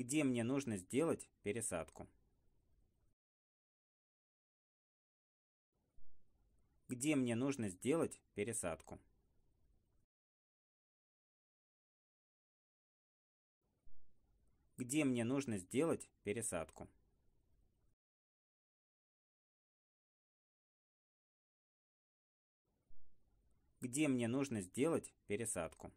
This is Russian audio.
где мне нужно сделать пересадку. Где мне нужно сделать пересадку. Где мне нужно сделать пересадку. Где мне нужно сделать пересадку.